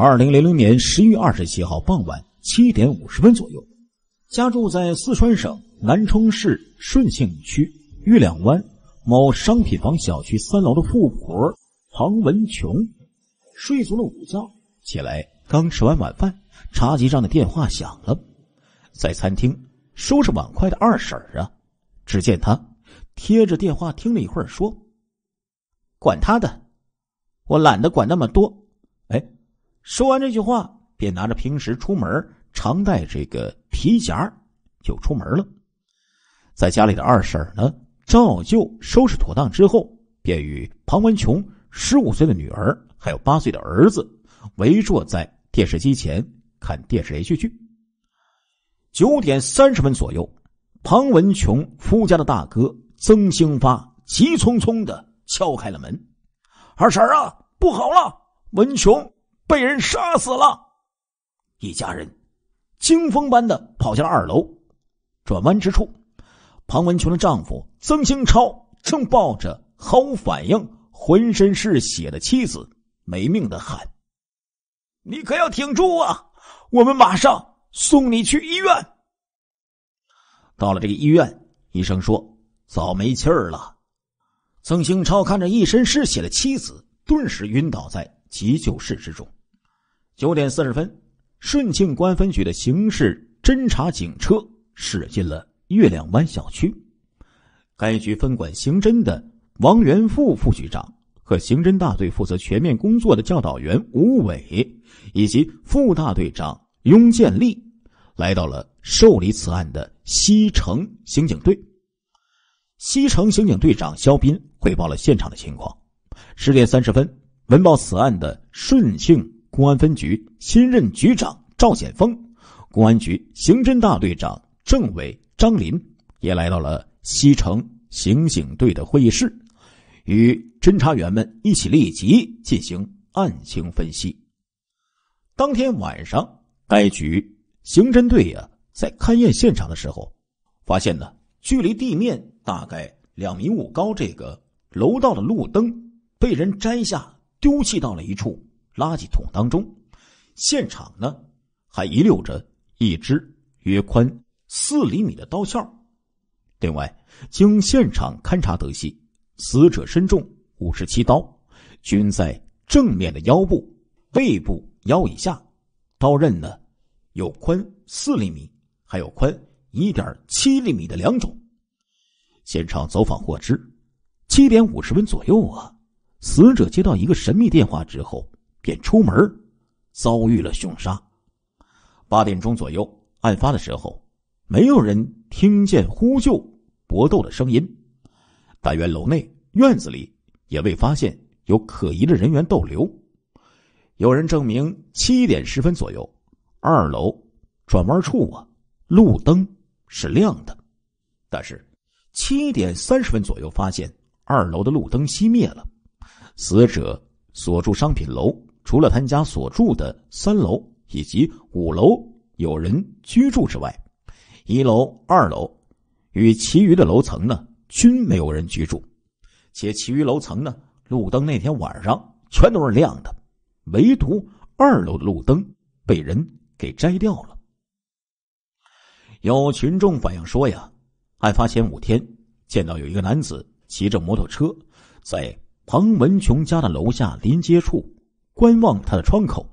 二零零零年十月二十七号傍晚七点五十分左右，家住在四川省南充市顺庆区月亮湾某商品房小区三楼的富婆庞文琼睡足了午觉，起来刚吃完晚饭，茶几上的电话响了。在餐厅收拾碗筷的二婶啊，只见她贴着电话听了一会儿，说：“管他的，我懒得管那么多。”说完这句话，便拿着平时出门常带这个皮夹就出门了。在家里的二婶呢，照旧收拾妥当之后，便与庞文琼十五岁的女儿还有八岁的儿子围坐在电视机前看电视连续剧。九点三十分左右，庞文琼夫家的大哥曾兴发急匆匆的敲开了门：“二婶啊，不好了，文琼！”被人杀死了，一家人惊风般的跑向二楼，转弯之处，庞文琼的丈夫曾兴超正抱着毫无反应、浑身是血的妻子，没命的喊：“你可要挺住啊！我们马上送你去医院。”到了这个医院，医生说早没气儿了。曾兴超看着一身是血的妻子，顿时晕倒在急救室之中。九点四十分，顺庆关分局的刑事侦查警车驶进了月亮湾小区。该局分管刑侦的王元富副局长和刑侦大队负责全面工作的教导员吴伟以及副大队长雍建利来到了受理此案的西城刑警队。西城刑警队长肖斌汇报了现场的情况。十点三十分，闻报此案的顺庆。公安分局新任局长赵显峰，公安局刑侦大队长政委张林也来到了西城刑警队的会议室，与侦查员们一起立即进行案情分析。当天晚上，该局刑侦队呀在勘验现场的时候，发现呢距离地面大概两米五高这个楼道的路灯被人摘下丢弃到了一处。垃圾桶当中，现场呢还遗留着一支约宽四厘米的刀鞘。另外，经现场勘查得悉，死者身中五十七刀，均在正面的腰部、背部、腰以下。刀刃呢有宽四厘米，还有宽一点七厘米的两种。现场走访获知，七点五十分左右啊，死者接到一个神秘电话之后。便出门，遭遇了凶杀。八点钟左右案发的时候，没有人听见呼救、搏斗的声音。单元楼内、院子里也未发现有可疑的人员逗留。有人证明，七点十分左右，二楼转弯处啊，路灯是亮的。但是，七点三十分左右发现二楼的路灯熄灭了。死者所住商品楼。除了他家所住的三楼以及五楼有人居住之外，一楼、二楼，与其余的楼层呢均没有人居住，且其余楼层呢路灯那天晚上全都是亮的，唯独二楼的路灯被人给摘掉了。有群众反映说呀，案发前五天见到有一个男子骑着摩托车，在彭文琼家的楼下临街处。观望他的窗口，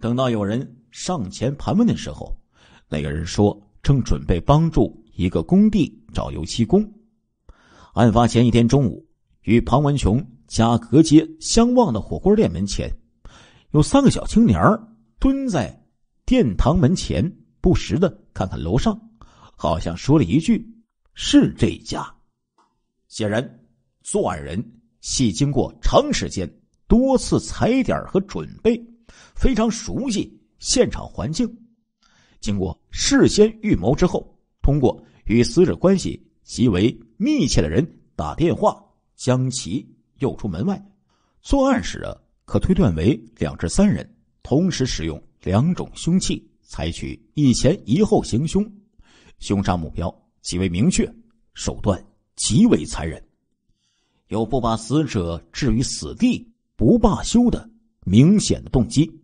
等到有人上前盘问的时候，那个人说：“正准备帮助一个工地找油漆工。”案发前一天中午，与庞文雄家隔街相望的火锅店门前，有三个小青年蹲在殿堂门前，不时的看看楼上，好像说了一句：“是这家。”显然，作案人系经过长时间。多次踩点和准备，非常熟悉现场环境。经过事先预谋之后，通过与死者关系极为密切的人打电话，将其诱出门外。作案时啊，可推断为两至三人同时使用两种凶器，采取一前一后行凶。凶杀目标极为明确，手段极为残忍，有不把死者置于死地。不罢休的明显的动机。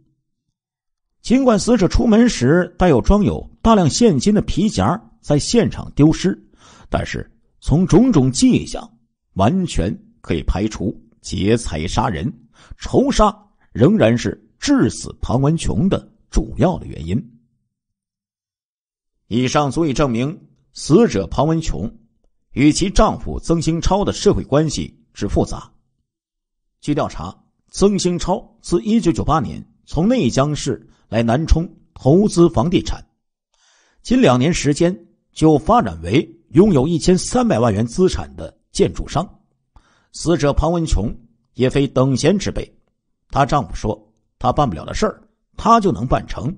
尽管死者出门时带有装有大量现金的皮夹，在现场丢失，但是从种种迹象，完全可以排除劫财杀人，仇杀仍然是致死庞文琼的主要的原因。以上足以证明，死者庞文琼与其丈夫曾兴超的社会关系之复杂。据调查，曾兴超自一九九八年从内江市来南充投资房地产，仅两年时间就发展为拥有一千三百万元资产的建筑商。死者庞文琼也非等闲之辈。她丈夫说：“她办不了的事儿，她就能办成。”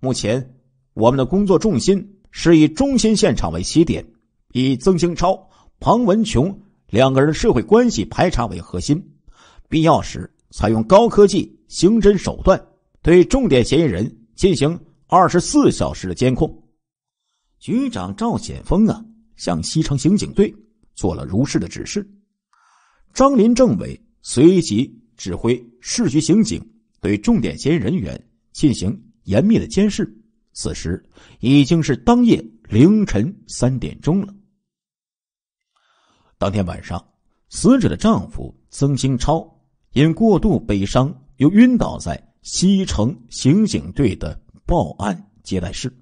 目前，我们的工作重心是以中心现场为起点，以曾兴超、庞文琼两个人社会关系排查为核心。必要时采用高科技刑侦手段，对重点嫌疑人进行二十四小时的监控。局长赵显峰啊，向西城刑警队做了如是的指示。张林政委随即指挥市局刑警对重点嫌疑人员进行严密的监视。此时已经是当夜凌晨三点钟了。当天晚上，死者的丈夫曾兴超。因过度悲伤，又晕倒在西城刑警队的报案接待室。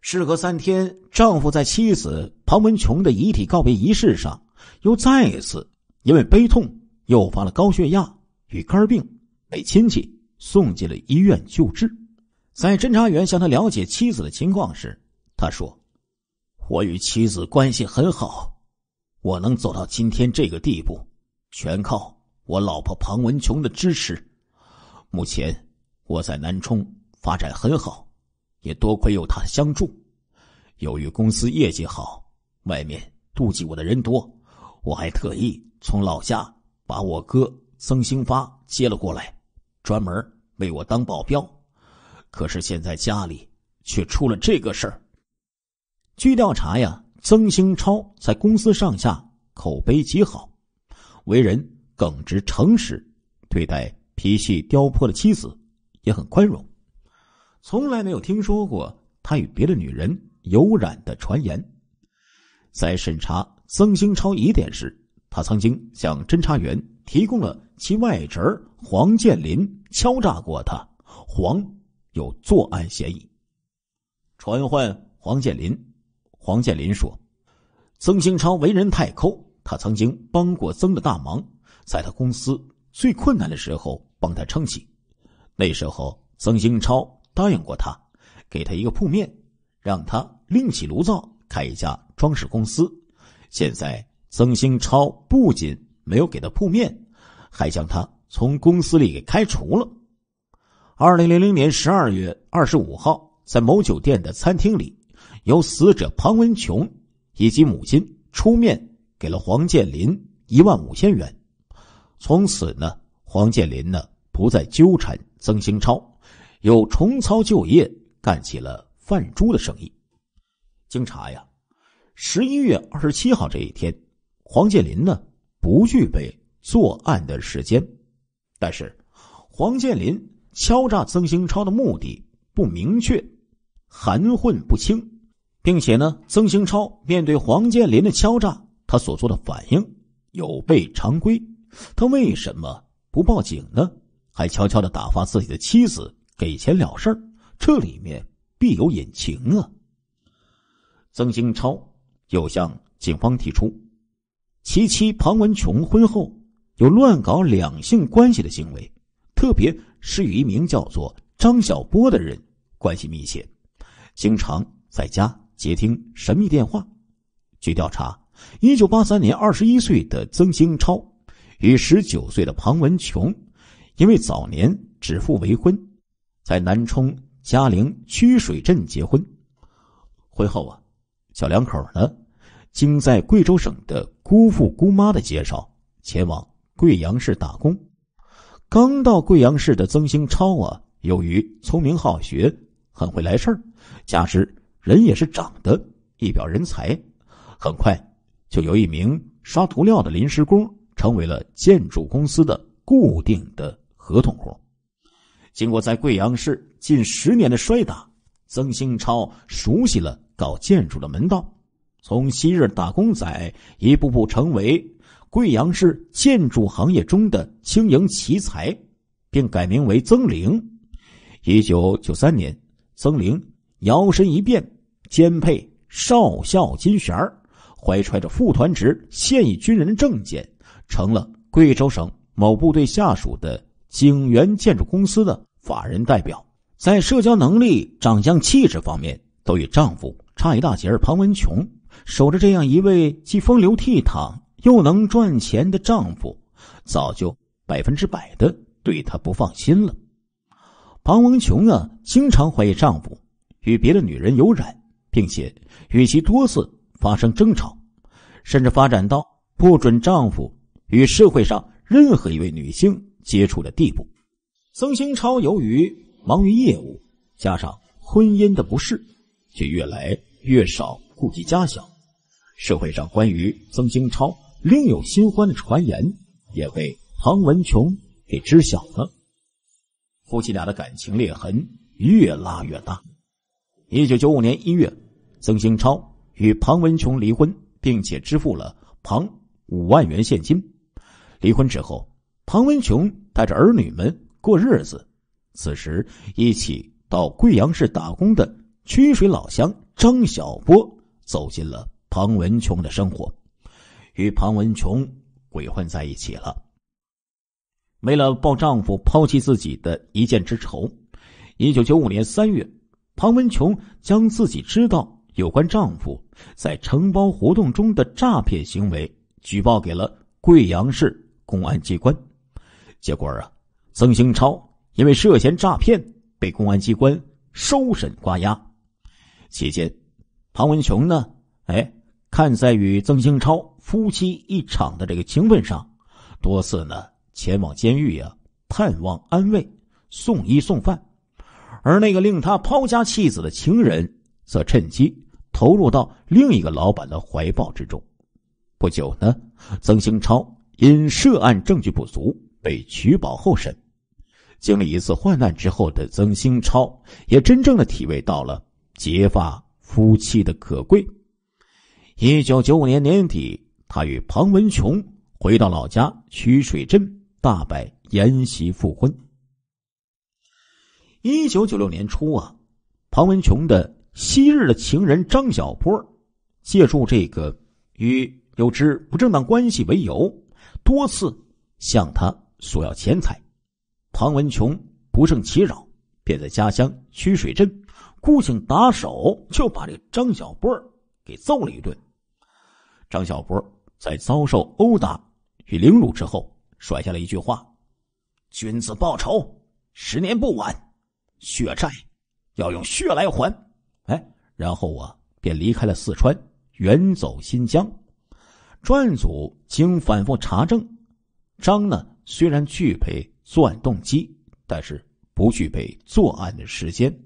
事隔三天，丈夫在妻子庞文琼的遗体告别仪式上，又再一次因为悲痛诱发了高血压、与肝病，被亲戚送进了医院救治。在侦查员向他了解妻子的情况时，他说：“我与妻子关系很好，我能走到今天这个地步，全靠。”我老婆庞文琼的支持，目前我在南充发展很好，也多亏有她的相助。由于公司业绩好，外面妒忌我的人多，我还特意从老家把我哥曾兴发接了过来，专门为我当保镖。可是现在家里却出了这个事儿。据调查呀，曾兴超在公司上下口碑极好，为人。耿直诚实，对待脾气刁泼的妻子也很宽容，从来没有听说过他与别的女人有染的传言。在审查曾兴超疑点时，他曾经向侦查员提供了其外侄黄建林敲诈过他，黄有作案嫌疑。传唤黄建林，黄建林说：“曾兴超为人太抠，他曾经帮过曾的大忙。”在他公司最困难的时候帮他撑起，那时候曾兴超答应过他，给他一个铺面，让他另起炉灶开一家装饰公司。现在曾兴超不仅没有给他铺面，还将他从公司里给开除了。二零零零年十二月二十五号，在某酒店的餐厅里，由死者庞文琼以及母亲出面给了黄建林一万五千元。从此呢，黄建林呢不再纠缠曾兴超，又重操旧业，干起了贩猪的生意。经查呀，十一月二十七号这一天，黄建林呢不具备作案的时间，但是黄建林敲诈曾兴超的目的不明确，含混不清，并且呢，曾兴超面对黄建林的敲诈，他所做的反应有悖常规。他为什么不报警呢？还悄悄的打发自己的妻子给钱了事儿，这里面必有隐情啊！曾兴超又向警方提出，其妻庞文琼婚后有乱搞两性关系的行为，特别是与一名叫做张小波的人关系密切，经常在家接听神秘电话。据调查，一九八三年二十一岁的曾兴超。与十九岁的庞文琼，因为早年指腹为婚，在南充嘉陵曲水镇结婚。婚后啊，小两口呢，经在贵州省的姑父姑妈的介绍，前往贵阳市打工。刚到贵阳市的曾兴超啊，由于聪明好学，很会来事儿，加之人也是长得一表人才，很快就由一名刷涂料的临时工。成为了建筑公司的固定的合同户。经过在贵阳市近十年的摔打，曾兴超熟悉了搞建筑的门道，从昔日打工仔一步步成为贵阳市建筑行业中的经营奇才，并改名为曾玲。一九九三年，曾玲摇身一变，兼配少校金衔儿，怀揣着副团职现役军人的证件。成了贵州省某部队下属的景源建筑公司的法人代表，在社交能力、长相、气质方面都与丈夫差一大截。庞文琼守着这样一位既风流倜傥又能赚钱的丈夫，早就百分之百的对他不放心了。庞文琼啊，经常怀疑丈夫与别的女人有染，并且与其多次发生争吵，甚至发展到不准丈夫。与社会上任何一位女性接触的地步，曾兴超由于忙于业务，加上婚姻的不适，却越来越少顾及家小。社会上关于曾兴超另有新欢的传言，也被庞文琼给知晓了。夫妻俩的感情裂痕越拉越大。一九九五年一月，曾兴超与庞文琼离婚，并且支付了庞五万元现金。离婚之后，庞文琼带着儿女们过日子。此时，一起到贵阳市打工的曲水老乡张小波走进了庞文琼的生活，与庞文琼鬼混在一起了。为了报丈夫抛弃自己的一箭之仇，一九九五年三月，庞文琼将自己知道有关丈夫在承包活动中的诈骗行为举报给了贵阳市。公安机关，结果啊，曾兴超因为涉嫌诈骗被公安机关收审关押。期间，庞文雄呢，哎，看在与曾兴超夫妻一场的这个情分上，多次呢前往监狱呀探望安慰、送衣送饭。而那个令他抛家弃子的情人，则趁机投入到另一个老板的怀抱之中。不久呢，曾兴超。因涉案证据不足，被取保候审。经历一次患难之后的曾兴超，也真正的体味到了结发夫妻的可贵。一九九五年年底，他与庞文琼回到老家曲水镇，大摆筵席复婚。一九九六年初啊，庞文琼的昔日的情人张小波，借助这个与有之不正当关系为由。多次向他索要钱财，庞文琼不胜其扰，便在家乡曲水镇雇请打手，就把这张小波给揍了一顿。张小波在遭受殴打与凌辱之后，甩下了一句话：“君子报仇，十年不晚；血债要用血来还。”哎，然后啊，便离开了四川，远走新疆。专案组经反复查证，张呢虽然具备作案动机，但是不具备作案的时间，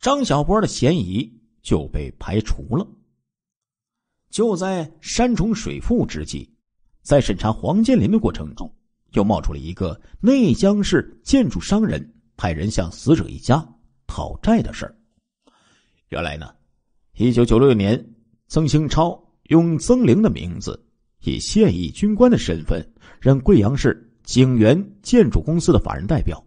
张小波的嫌疑就被排除了。就在山重水复之际，在审查黄建林的过程中，又冒出了一个内江市建筑商人派人向死者一家讨债的事儿。原来呢，一九九六年，曾兴超。用曾玲的名字，以现役军官的身份，任贵阳市景源建筑公司的法人代表。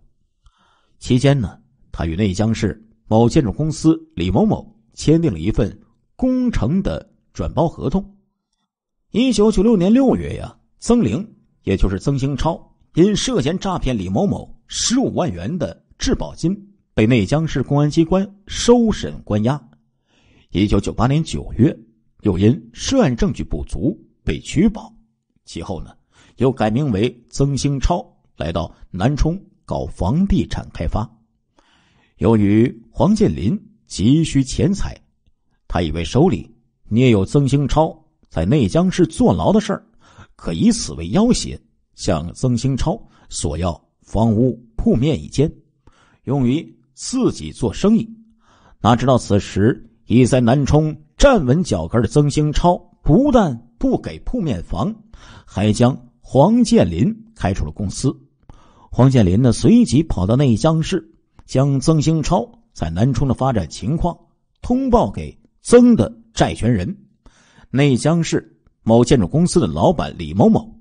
期间呢，他与内江市某建筑公司李某某签订了一份工程的转包合同。一九九六年六月呀，曾玲也就是曾兴超，因涉嫌诈骗李某某十五万元的质保金，被内江市公安机关收审关押。一九九八年九月。又因涉案证据不足被取保，其后呢，又改名为曾兴超，来到南充搞房地产开发。由于黄建林急需钱财，他以为手里捏有曾兴超在内江市坐牢的事儿，可以此为要挟，向曾兴超索要房屋铺面一间，用于自己做生意。哪知道此时已在南充。站稳脚跟的曾兴超不但不给铺面房，还将黄建林开除了公司。黄建林呢，随即跑到内江市，将曾兴超在南充的发展情况通报给曾的债权人——内江市某建筑公司的老板李某某。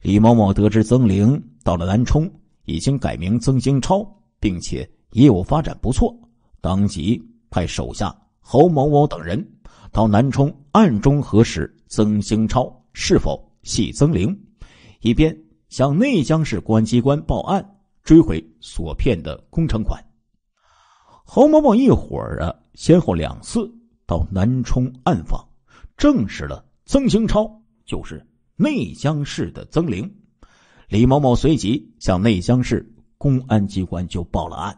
李某某得知曾玲到了南充，已经改名曾兴超，并且业务发展不错，当即派手下侯某某等人。到南充暗中核实曾兴超是否系曾玲，以便向内江市公安机关报案追回所骗的工程款。侯某某一伙儿啊，先后两次到南充暗访，证实了曾兴超就是内江市的曾玲。李某某随即向内江市公安机关就报了案。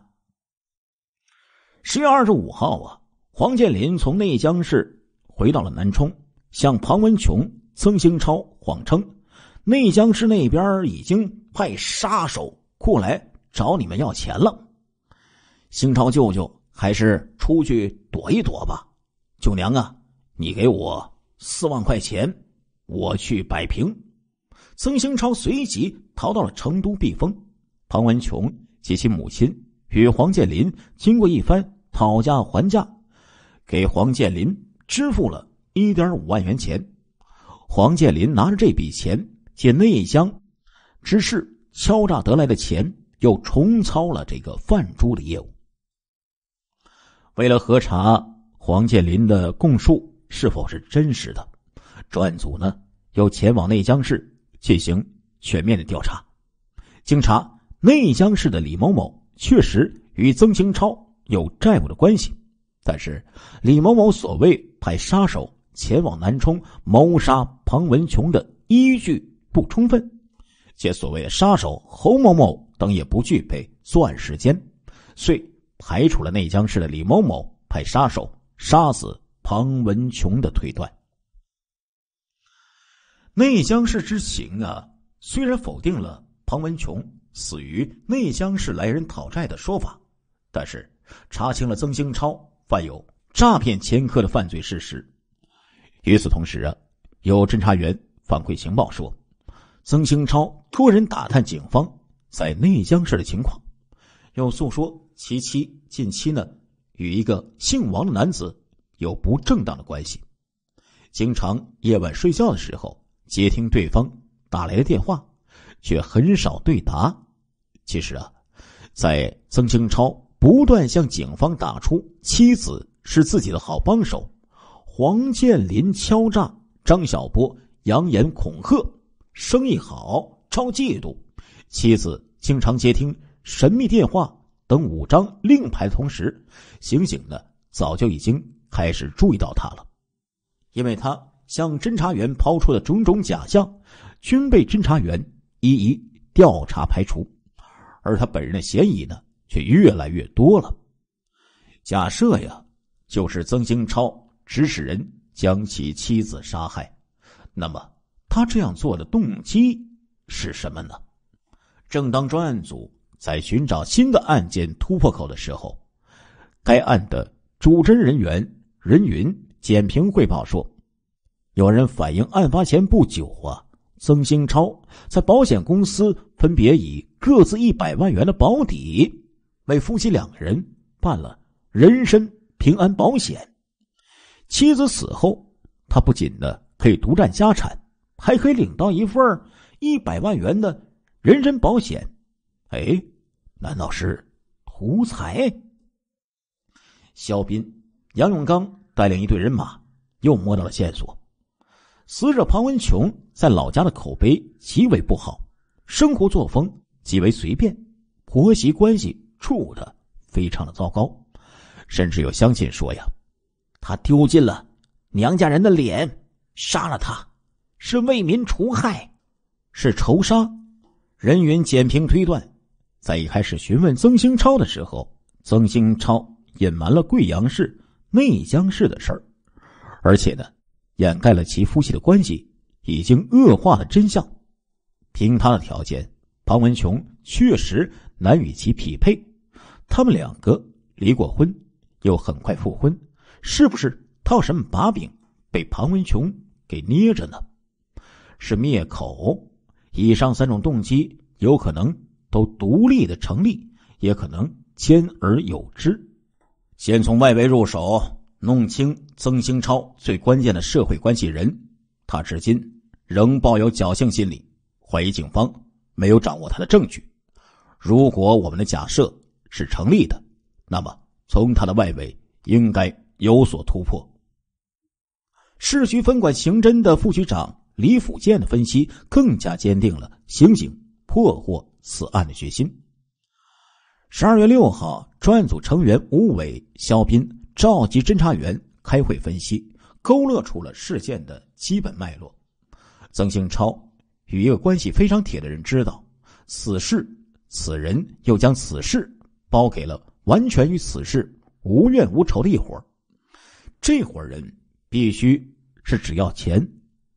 十月二十五号啊，黄建林从内江市。回到了南充，向庞文琼、曾兴超谎称内江市那边已经派杀手过来找你们要钱了。兴超舅舅还是出去躲一躲吧。九娘啊，你给我四万块钱，我去摆平。曾兴超随即逃到了成都避风。庞文琼及其母亲与黄建林经过一番讨价还价，给黄建林。支付了1.5万元钱，黄建林拿着这笔钱，借内江之事敲诈得来的钱，又重操了这个贩猪的业务。为了核查黄建林的供述是否是真实的，专案组呢又前往内江市进行全面的调查。经查，内江市的李某某确实与曾兴超有债务的关系。但是，李某某所谓派杀手前往南充谋杀庞文琼的依据不充分，且所谓的杀手侯某某等也不具备作案时间，遂排除了内江市的李某某派杀手杀死庞文琼的推断。内江市之行啊，虽然否定了庞文琼死于内江市来人讨债的说法，但是查清了曾兴超。犯有诈骗前科的犯罪事实。与此同时啊，有侦查员反馈情报说，曾兴超托人打探警方在内江市的情况，又诉说其妻近期呢与一个姓王的男子有不正当的关系，经常夜晚睡觉的时候接听对方打来的电话，却很少对答。其实啊，在曾兴超。不断向警方打出妻子是自己的好帮手，黄建林敲诈张小波，扬言恐吓，生意好招嫉妒，妻子经常接听神秘电话等五张令牌的同时，刑警呢早就已经开始注意到他了，因为他向侦查员抛出的种种假象，均被侦查员一一调查排除，而他本人的嫌疑呢？却越来越多了。假设呀，就是曾兴超指使人将其妻子杀害，那么他这样做的动机是什么呢？正当专案组在寻找新的案件突破口的时候，该案的主侦人员任云简评汇报说：“有人反映，案发前不久啊，曾兴超在保险公司分别以各自一百万元的保底。”为夫妻两个人办了人身平安保险，妻子死后，他不仅呢可以独占家产，还可以领到一份一百万元的人身保险。哎，难道是图财？肖斌、杨永刚带领一队人马又摸到了线索：死者庞文琼在老家的口碑极为不好，生活作风极为随便，婆媳关系。处的非常的糟糕，甚至有乡亲说呀：“他丢尽了娘家人的脸，杀了他是为民除害，是仇杀。”人云简评推断，在一开始询问曾兴超的时候，曾兴超隐瞒了贵阳市、内江市的事儿，而且呢，掩盖了其夫妻的关系已经恶化的真相。凭他的条件，庞文琼确实。难与其匹配，他们两个离过婚，又很快复婚，是不是套什么把柄被庞文琼给捏着呢？是灭口？以上三种动机有可能都独立的成立，也可能兼而有之。先从外围入手，弄清曾兴超最关键的社会关系人。他至今仍抱有侥幸心理，怀疑警方没有掌握他的证据。如果我们的假设是成立的，那么从它的外围应该有所突破。市局分管刑侦的副局长李辅建的分析更加坚定了刑警破获此案的决心。十二月六号，专案组成员吴伟、肖斌召集侦查员开会分析，勾勒出了事件的基本脉络。曾兴超与一个关系非常铁的人知道此事。此人又将此事包给了完全与此事无怨无仇的一伙儿，这伙人必须是只要钱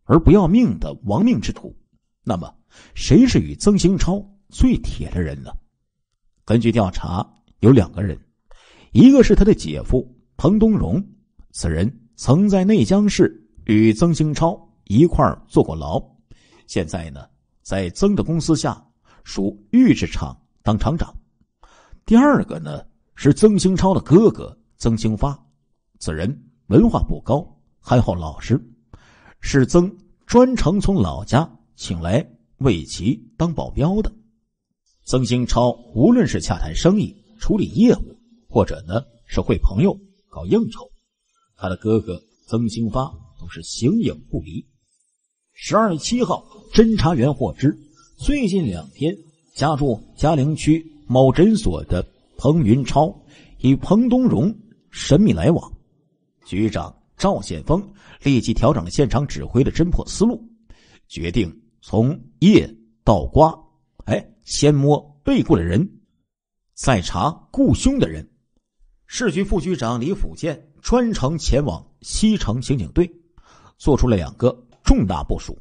而不要命的亡命之徒。那么，谁是与曾兴超最铁的人呢？根据调查，有两个人，一个是他的姐夫彭东荣，此人曾在内江市与曾兴超一块儿坐过牢，现在呢，在曾的公司下。属玉制厂当厂长。第二个呢是曾兴超的哥哥曾兴发，此人文化不高，还好老实，是曾专程从老家请来为其当保镖的。曾兴超无论是洽谈生意、处理业务，或者呢是会朋友、搞应酬，他的哥哥曾兴发都是形影不离。十二月七号，侦查员获知。最近两天，家住嘉陵区某诊所的彭云超与彭东荣神秘来往。局长赵显峰立即调整了现场指挥的侦破思路，决定从叶到瓜，哎，先摸被雇的人，再查雇凶的人。市局副局长李辅建专程前往西城刑警队，做出了两个重大部署：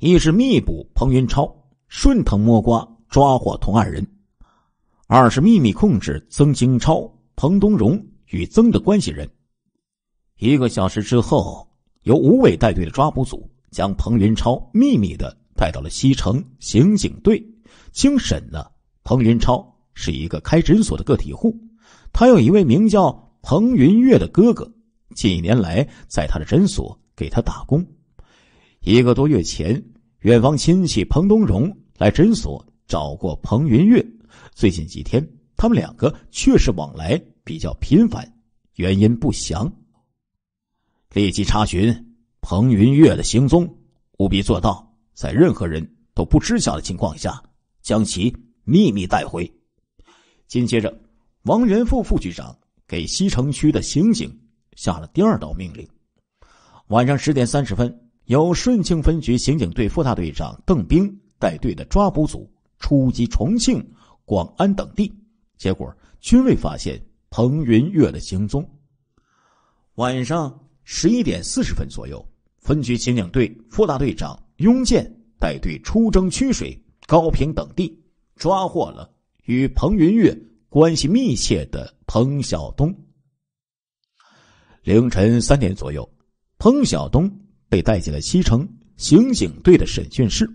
一是密捕彭云超。顺藤摸瓜，抓获同案人；二是秘密控制曾京超、彭东荣与曾的关系人。一个小时之后，由吴伟带队的抓捕组将彭云超秘密的带到了西城刑警队。经审呢，彭云超是一个开诊所的个体户，他有一位名叫彭云月的哥哥，近年来在他的诊所给他打工。一个多月前，远方亲戚彭东荣。来诊所找过彭云月。最近几天，他们两个确实往来比较频繁，原因不详。立即查询彭云月的行踪，务必做到在任何人都不知晓的情况下将其秘密带回。紧接着，王元富副局长给西城区的刑警下了第二道命令：晚上十点三十分，由顺庆分局刑警队副大队长邓兵。带队的抓捕组出击重庆、广安等地，结果均未发现彭云月的行踪。晚上十一点四十分左右，分局刑警队副大队长雍建带队出征曲水、高平等地，抓获了与彭云月关系密切的彭晓东。凌晨三点左右，彭晓东被带进了西城刑警队的审讯室。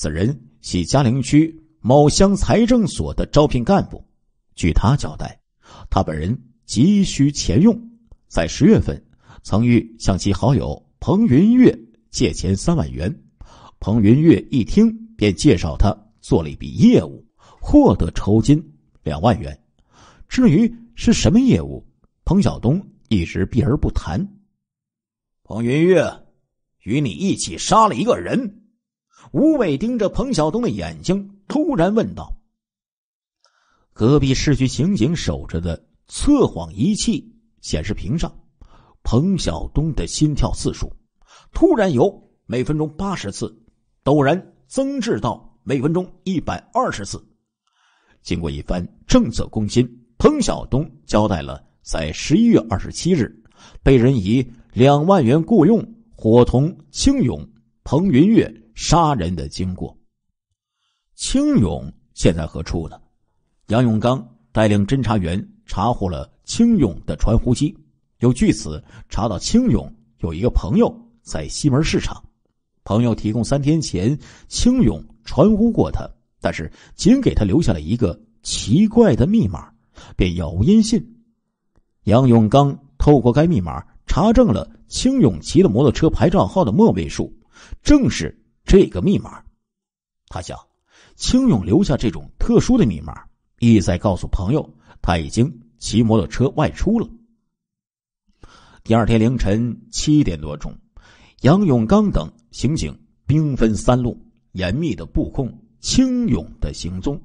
此人系嘉陵区某乡财政所的招聘干部。据他交代，他本人急需钱用，在十月份曾欲向其好友彭云月借钱三万元。彭云月一听便介绍他做了一笔业务，获得酬金两万元。至于是什么业务，彭晓东一直避而不谈。彭云月与你一起杀了一个人。吴伟盯着彭晓东的眼睛，突然问道：“隔壁市局刑警守着的测谎仪器显示屏上，彭晓东的心跳次数突然由每分钟八十次陡然增至到每分钟一百二十次。经过一番政策攻心，彭晓东交代了，在十一月二十七日，被人以两万元雇佣，伙同青勇、彭云月。”杀人的经过。青勇现在何处呢？杨永刚带领侦查员查获了青勇的传呼机，又据此查到青勇有一个朋友在西门市场。朋友提供三天前青勇传呼过他，但是仅给他留下了一个奇怪的密码，便杳无音信。杨永刚透过该密码查证了青勇骑的摩托车牌照号的末位数，正是。这个密码，他想，青勇留下这种特殊的密码，意在告诉朋友他已经骑摩托车外出了。第二天凌晨七点多钟，杨永刚等刑警兵分三路，严密的布控青勇的行踪。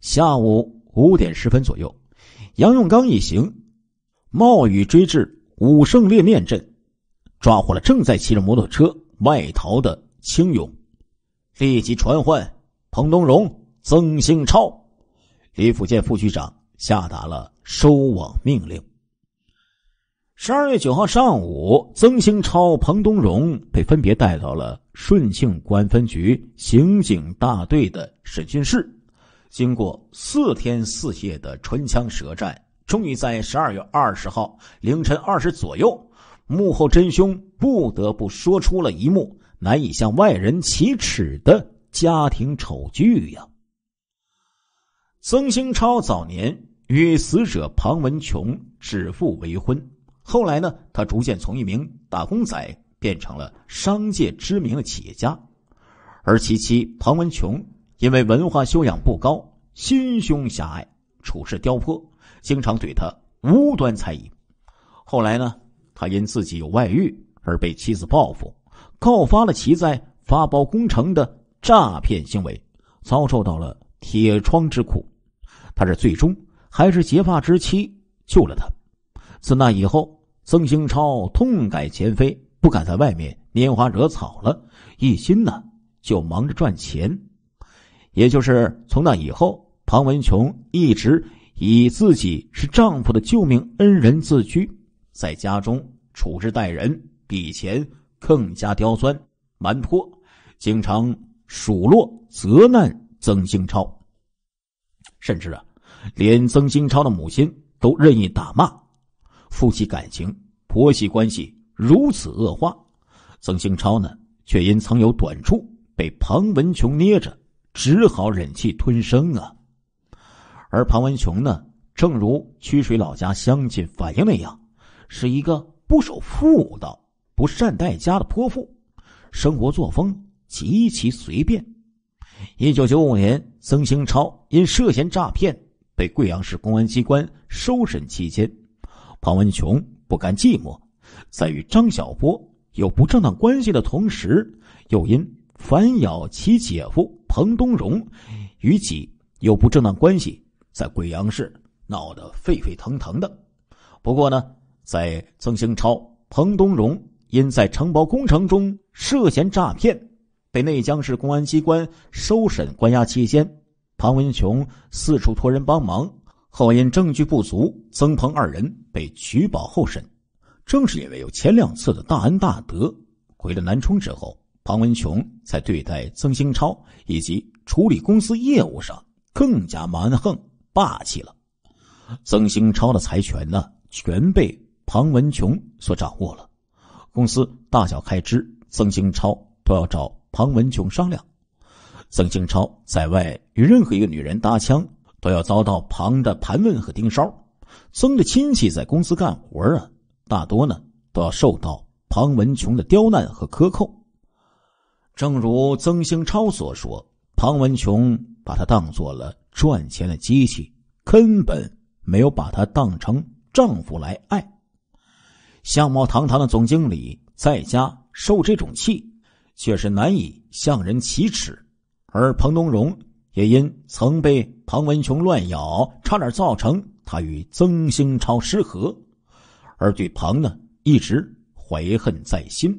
下午五点十分左右，杨永刚一行冒雨追至武胜烈面镇，抓获了正在骑着摩托车外逃的。青勇立即传唤彭东荣、曾兴超、李福建副局长，下达了收网命令。十二月九号上午，曾兴超、彭东荣被分别带到了顺庆公安分局刑警大队的审讯室。经过四天四夜的唇枪舌战，终于在十二月二十号凌晨二时左右，幕后真凶不得不说出了一幕。难以向外人启齿的家庭丑剧呀。曾兴超早年与死者庞文琼指腹为婚，后来呢，他逐渐从一名打工仔变成了商界知名的企业家，而其妻庞文琼因为文化修养不高、心胸狭隘、处事刁泼，经常对他无端猜疑。后来呢，他因自己有外遇而被妻子报复。告发了其在发包工程的诈骗行为，遭受到了铁窗之苦。他是最终还是结发之妻救了他。自那以后，曾兴超痛改前非，不敢在外面拈花惹草了，一心呢就忙着赚钱。也就是从那以后，庞文琼一直以自己是丈夫的救命恩人自居，在家中处事待人比前。更加刁钻蛮泼，经常数落责难曾兴超，甚至啊，连曾兴超的母亲都任意打骂，夫妻感情、婆媳关系如此恶化，曾兴超呢，却因曾有短处被庞文琼捏着，只好忍气吞声啊。而庞文琼呢，正如曲水老家乡亲反映那样，是一个不守妇道。不善待家的泼妇，生活作风极其随便。一九九五年，曾兴超因涉嫌诈骗被贵阳市公安机关收审期间，庞文琼不甘寂寞，在与张晓波有不正当关系的同时，又因反咬其姐夫彭东荣与己有不正当关系，在贵阳市闹得沸沸腾腾的。不过呢，在曾兴超、彭东荣。因在承包工程中涉嫌诈骗，被内江市公安机关收审关押期间，庞文琼四处托人帮忙。后因证据不足，曾鹏二人被取保候审。正是因为有前两次的大恩大德，回了南充之后，庞文琼在对待曾兴超以及处理公司业务上更加蛮横霸气了。曾兴超的财权呢，全被庞文琼所掌握了。公司大小开支，曾兴超都要找庞文琼商量。曾兴超在外与任何一个女人搭腔，都要遭到庞的盘问和盯梢。曾的亲戚在公司干活啊，大多呢都要受到庞文琼的刁难和克扣。正如曾兴超所说，庞文琼把他当做了赚钱的机器，根本没有把他当成丈夫来爱。相貌堂堂的总经理在家受这种气，却是难以向人启齿。而彭东荣也因曾被庞文琼乱咬，差点造成他与曾兴超失和，而对庞呢一直怀恨在心。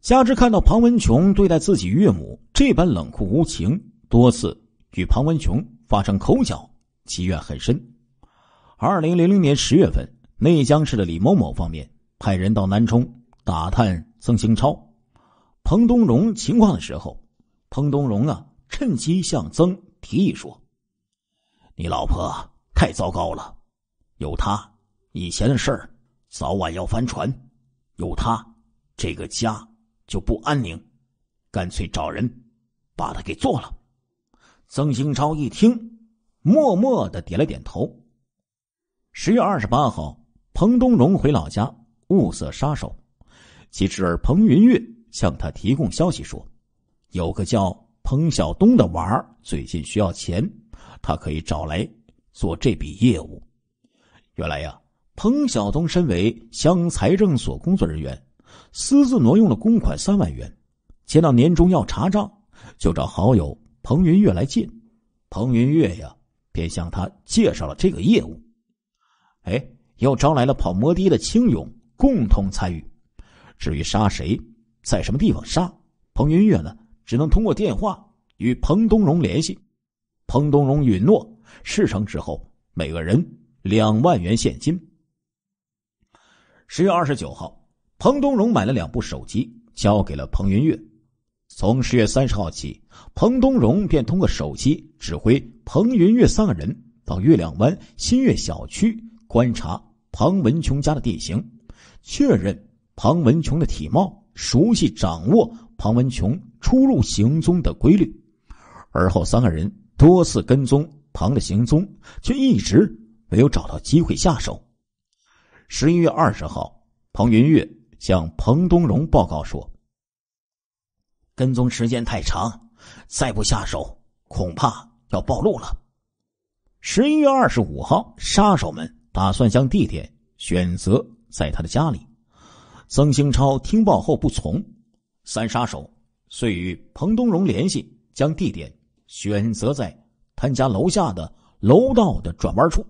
加之看到庞文琼对待自己岳母这般冷酷无情，多次与庞文琼发生口角，积怨很深。二零零零年十月份。内江市的李某某方面派人到南充打探曾兴超、彭东荣情况的时候，彭东荣啊，趁机向曾提议说：“你老婆太糟糕了，有她以前的事儿，早晚要翻船；有她这个家就不安宁，干脆找人把她给做了。”曾兴超一听，默默的点了点头。十月二十八号。彭东荣回老家物色杀手，其侄儿彭云月向他提供消息说，有个叫彭晓东的娃儿最近需要钱，他可以找来做这笔业务。原来呀，彭晓东身为乡财政所工作人员，私自挪用了公款三万元，前到年终要查账，就找好友彭云月来借。彭云月呀，便向他介绍了这个业务。哎。又招来了跑摩的的青勇共同参与。至于杀谁，在什么地方杀，彭云月呢，只能通过电话与彭东荣联系。彭东荣允诺，事成之后每个人两万元现金。十月二十九号，彭东荣买了两部手机，交给了彭云月。从十月三十号起，彭东荣便通过手机指挥彭云月三个人到月亮湾新月小区观察。庞文琼家的地形，确认庞文琼的体貌，熟悉掌握庞文琼出入行踪的规律，而后三个人多次跟踪庞的行踪，却一直没有找到机会下手。十一月二十号，庞云月向彭东荣报告说：“跟踪时间太长，再不下手，恐怕要暴露了。”十一月二十五号，杀手们。打算将地点选择在他的家里。曾兴超听报后不从，三杀手遂与彭东荣联系，将地点选择在他家楼下的楼道的转弯处。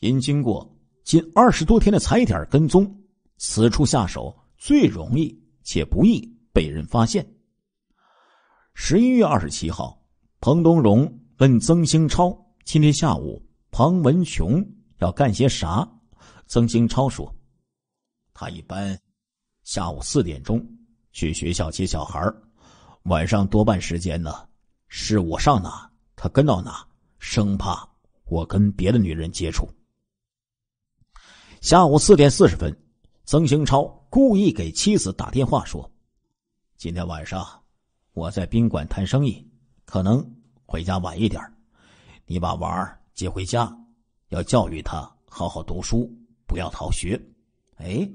因经过近二十多天的踩点跟踪，此处下手最容易且不易被人发现。十一月二十七号，彭东荣问曾兴超：“今天下午，庞文雄？”要干些啥？曾兴超说：“他一般下午四点钟去学校接小孩晚上多半时间呢是我上哪，他跟到哪，生怕我跟别的女人接触。”下午四点四十分，曾兴超故意给妻子打电话说：“今天晚上我在宾馆谈生意，可能回家晚一点，你把娃儿接回家。”要教育他好好读书，不要逃学。哎，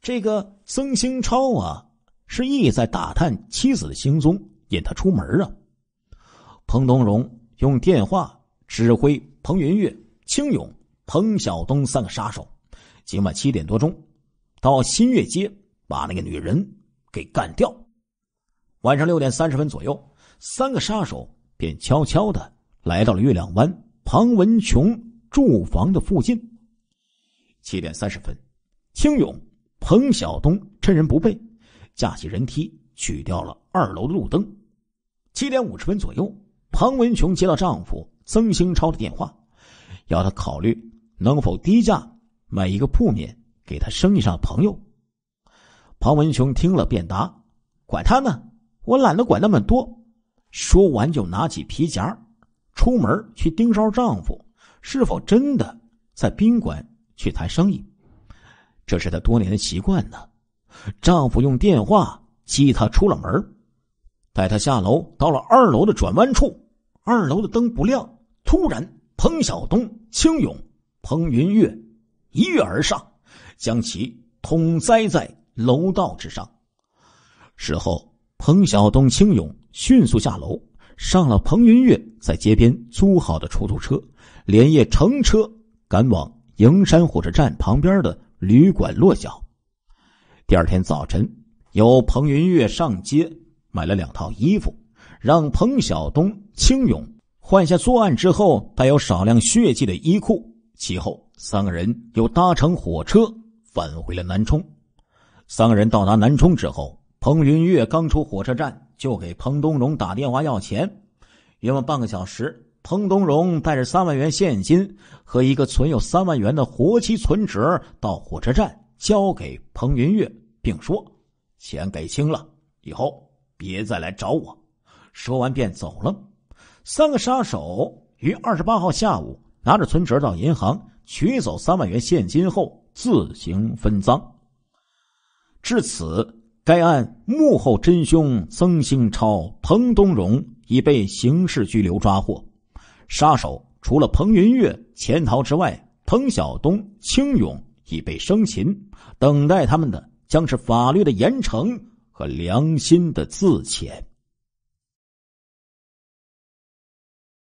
这个曾兴超啊，是意在打探妻子的行踪，引他出门啊。彭东荣用电话指挥彭云月、青勇、彭晓东三个杀手，今晚七点多钟到新月街把那个女人给干掉。晚上六点三十分左右，三个杀手便悄悄的来到了月亮湾，庞文琼。住房的附近。七点三十分，青勇、彭晓东趁人不备，架起人梯取掉了二楼的路灯。七点五十分左右，庞文琼接到丈夫曾兴超的电话，要他考虑能否低价买一个铺面给他生意上的朋友。庞文雄听了便答：“管他呢，我懒得管那么多。”说完就拿起皮夹，出门去盯梢丈夫。是否真的在宾馆去谈生意？这是他多年的习惯呢。丈夫用电话接她出了门，带她下楼到了二楼的转弯处。二楼的灯不亮，突然，彭晓东、青勇、彭云月一跃而上，将其捅栽在楼道之上。事后，彭晓东、青勇迅速下楼，上了彭云月在街边租好的出租车。连夜乘车赶往营山火车站旁边的旅馆落脚。第二天早晨，由彭云月上街买了两套衣服，让彭晓东、青勇换下作案之后带有少量血迹的衣裤。其后，三个人又搭乘火车返回了南充。三个人到达南充之后，彭云月刚出火车站就给彭东荣打电话要钱，约了半个小时。彭东荣带着三万元现金和一个存有三万元的活期存折到火车站交给彭云月，并说：“钱给清了，以后别再来找我。”说完便走了。三个杀手于二十八号下午拿着存折到银行取走三万元现金后自行分赃。至此，该案幕后真凶曾兴超、彭东荣已被刑事拘留抓获。杀手除了彭云月潜逃之外，彭晓东、青勇已被生擒，等待他们的将是法律的严惩和良心的自谴。